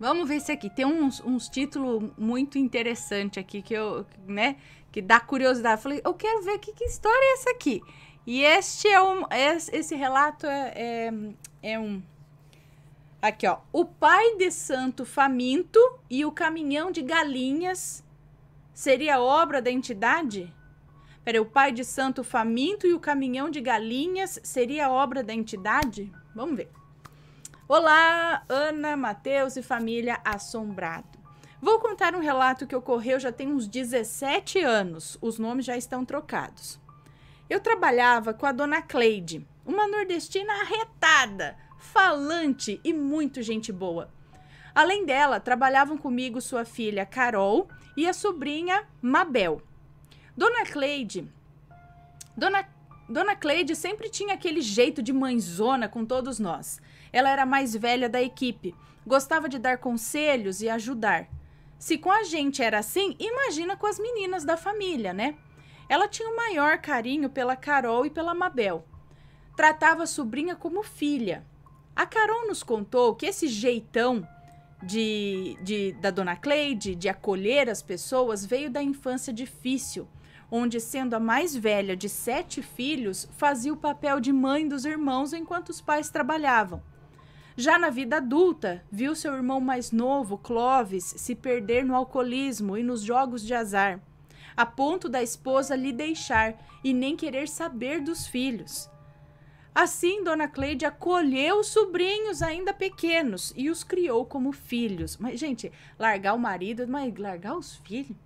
Vamos ver esse aqui. Tem uns, uns títulos muito interessante aqui que eu, né, que dá curiosidade. Eu falei, eu quero ver que, que história é essa aqui. E este é um, esse relato é, é, é um, aqui ó, o pai de santo faminto e o caminhão de galinhas seria obra da entidade? Peraí, o pai de santo faminto e o caminhão de galinhas seria obra da entidade? Vamos ver. Olá, Ana, Matheus e família Assombrado. Vou contar um relato que ocorreu já tem uns 17 anos, os nomes já estão trocados. Eu trabalhava com a dona Cleide, uma nordestina arretada, falante e muito gente boa. Além dela, trabalhavam comigo sua filha Carol e a sobrinha Mabel. Dona Cleide. Dona Dona Cleide sempre tinha aquele jeito de mãezona com todos nós. Ela era a mais velha da equipe, gostava de dar conselhos e ajudar. Se com a gente era assim, imagina com as meninas da família, né? Ela tinha o maior carinho pela Carol e pela Mabel. Tratava a sobrinha como filha. A Carol nos contou que esse jeitão de, de, da dona Cleide de acolher as pessoas veio da infância difícil onde, sendo a mais velha de sete filhos, fazia o papel de mãe dos irmãos enquanto os pais trabalhavam. Já na vida adulta, viu seu irmão mais novo, Clovis, se perder no alcoolismo e nos jogos de azar, a ponto da esposa lhe deixar e nem querer saber dos filhos. Assim, Dona Cleide acolheu os sobrinhos ainda pequenos e os criou como filhos. Mas, gente, largar o marido, mas largar os filhos?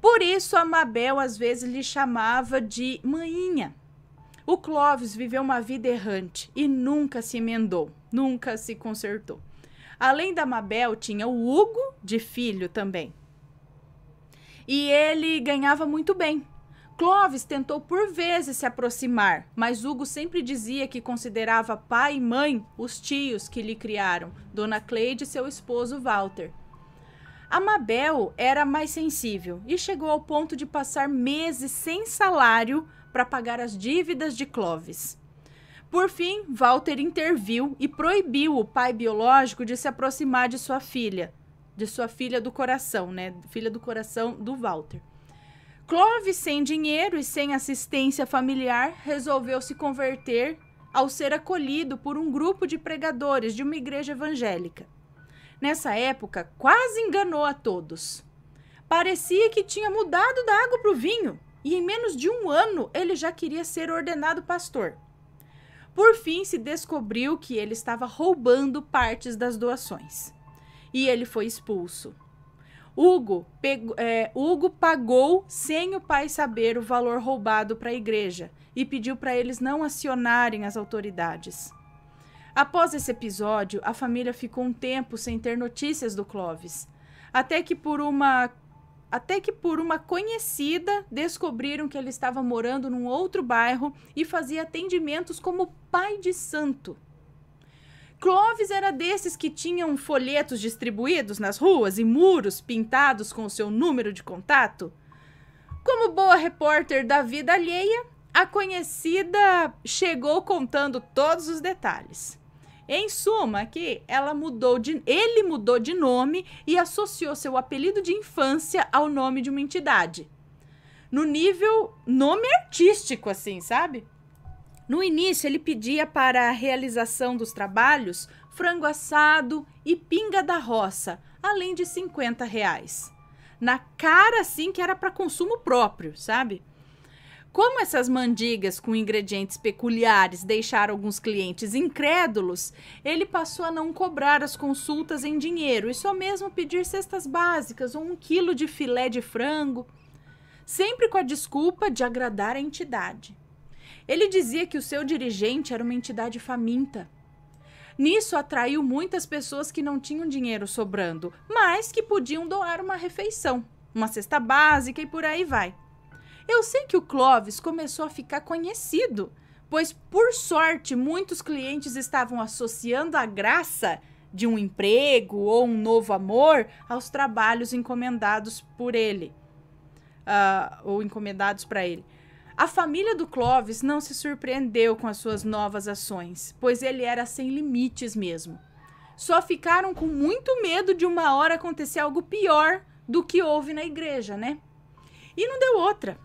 Por isso, a Mabel às vezes lhe chamava de Mãinha. O Clóvis viveu uma vida errante e nunca se emendou, nunca se consertou. Além da Mabel, tinha o Hugo, de filho também. E ele ganhava muito bem. Clóvis tentou por vezes se aproximar, mas Hugo sempre dizia que considerava pai e mãe os tios que lhe criaram, Dona Cleide e seu esposo Walter. A Mabel era mais sensível e chegou ao ponto de passar meses sem salário para pagar as dívidas de Clovis. Por fim, Walter interviu e proibiu o pai biológico de se aproximar de sua filha, de sua filha do coração, né? Filha do coração do Walter. Clovis, sem dinheiro e sem assistência familiar, resolveu se converter ao ser acolhido por um grupo de pregadores de uma igreja evangélica. Nessa época, quase enganou a todos. Parecia que tinha mudado da água para o vinho, e em menos de um ano ele já queria ser ordenado pastor. Por fim, se descobriu que ele estava roubando partes das doações. E ele foi expulso. Hugo, pegou, é, Hugo pagou sem o pai saber o valor roubado para a igreja e pediu para eles não acionarem as autoridades. Após esse episódio, a família ficou um tempo sem ter notícias do Clovis, até que por uma até que por uma conhecida descobriram que ele estava morando num outro bairro e fazia atendimentos como pai de santo. Clovis era desses que tinham folhetos distribuídos nas ruas e muros pintados com o seu número de contato. Como boa repórter da vida alheia, a conhecida chegou contando todos os detalhes. Em suma, que ela mudou de ele mudou de nome e associou seu apelido de infância ao nome de uma entidade. No nível nome artístico assim, sabe? No início, ele pedia para a realização dos trabalhos frango assado e pinga da roça, além de 50 reais. Na cara, assim, que era para consumo próprio, sabe? Como essas mandigas com ingredientes peculiares deixaram alguns clientes incrédulos, ele passou a não cobrar as consultas em dinheiro e só mesmo pedir cestas básicas ou um quilo de filé de frango, sempre com a desculpa de agradar a entidade. Ele dizia que o seu dirigente era uma entidade faminta. Nisso atraiu muitas pessoas que não tinham dinheiro sobrando, mas que podiam doar uma refeição, uma cesta básica e por aí vai. Eu sei que o Clóvis começou a ficar conhecido, pois, por sorte, muitos clientes estavam associando a graça de um emprego ou um novo amor aos trabalhos encomendados por ele, uh, ou encomendados para ele. A família do Clovis não se surpreendeu com as suas novas ações, pois ele era sem limites mesmo. Só ficaram com muito medo de uma hora acontecer algo pior do que houve na igreja, né? E não deu outra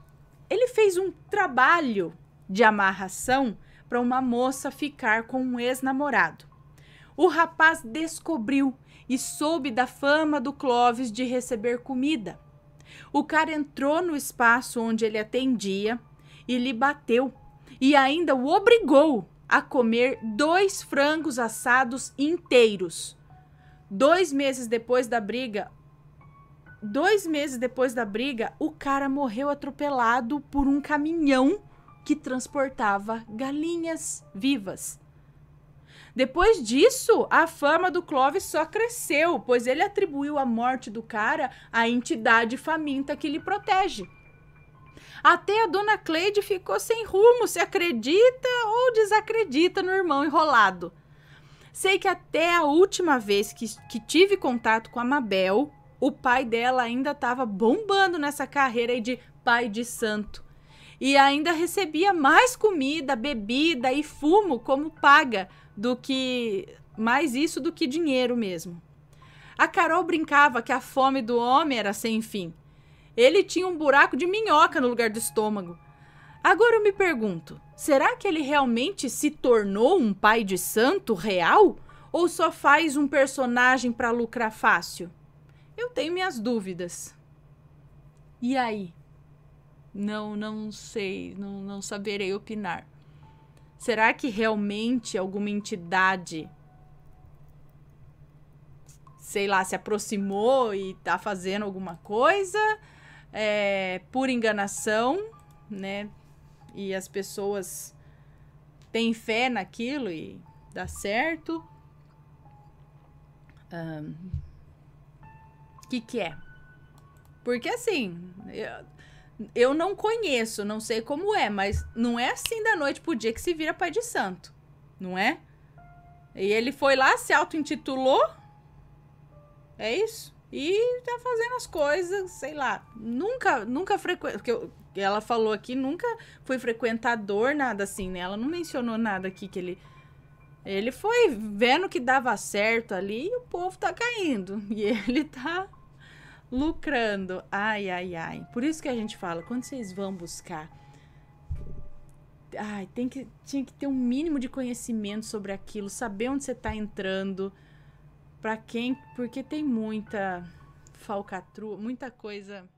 ele fez um trabalho de amarração para uma moça ficar com um ex-namorado. O rapaz descobriu e soube da fama do Clóvis de receber comida. O cara entrou no espaço onde ele atendia e lhe bateu, e ainda o obrigou a comer dois frangos assados inteiros. Dois meses depois da briga, dois meses depois da briga, o cara morreu atropelado por um caminhão que transportava galinhas vivas. Depois disso, a fama do Clovis só cresceu, pois ele atribuiu a morte do cara à entidade faminta que lhe protege. Até a dona Cleide ficou sem rumo se acredita ou desacredita no irmão enrolado. Sei que até a última vez que, que tive contato com a Mabel, o pai dela ainda estava bombando nessa carreira aí de pai de santo. E ainda recebia mais comida, bebida e fumo como paga do que mais isso do que dinheiro mesmo. A Carol brincava que a fome do homem era sem fim. Ele tinha um buraco de minhoca no lugar do estômago. Agora eu me pergunto, será que ele realmente se tornou um pai de santo real ou só faz um personagem para lucrar fácil? Eu tenho minhas dúvidas. E aí? Não, não sei, não, não saberei opinar. Será que realmente alguma entidade, sei lá, se aproximou e está fazendo alguma coisa é, por enganação, né? E as pessoas têm fé naquilo e dá certo. Um, o que, que é? Porque assim, eu, eu não conheço, não sei como é, mas não é assim da noite pro dia que se vira pai de santo, não é? E ele foi lá, se auto-intitulou. É isso? E tá fazendo as coisas, sei lá. Nunca, nunca porque Ela falou aqui, nunca foi frequentador, nada assim, né? Ela não mencionou nada aqui que ele ele foi vendo que dava certo ali e o povo tá caindo. E ele tá lucrando. Ai, ai, ai. Por isso que a gente fala, quando vocês vão buscar. Ai, tem que, tinha que ter um mínimo de conhecimento sobre aquilo, saber onde você está entrando, para quem, porque tem muita falcatrua, muita coisa.